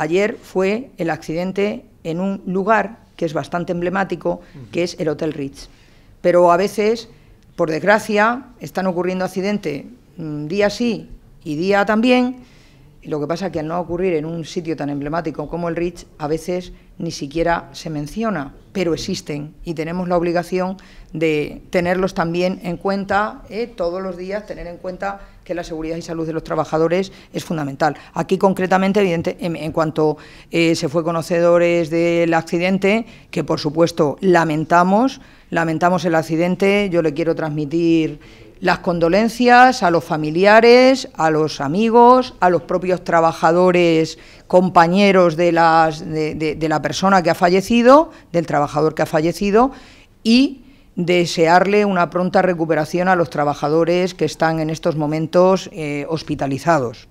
Ayer fue el accidente en un lugar que es bastante emblemático, que es el Hotel Ritz. Pero a veces, por desgracia, están ocurriendo accidentes mm, día sí y día también lo que pasa es que al no ocurrir en un sitio tan emblemático como el Rich, a veces ni siquiera se menciona, pero existen y tenemos la obligación de tenerlos también en cuenta, eh, todos los días tener en cuenta que la seguridad y salud de los trabajadores es fundamental. Aquí concretamente, en, cuanto eh, se fue conocedores del accidente, que por supuesto lamentamos, lamentamos el accidente, yo le quiero transmitir las condolencias a los familiares, a los amigos, a los propios trabajadores, compañeros de, la persona que ha fallecido, del trabajador que ha fallecido, y desearle una pronta recuperación a los trabajadores que están en estos momentos eh, hospitalizados.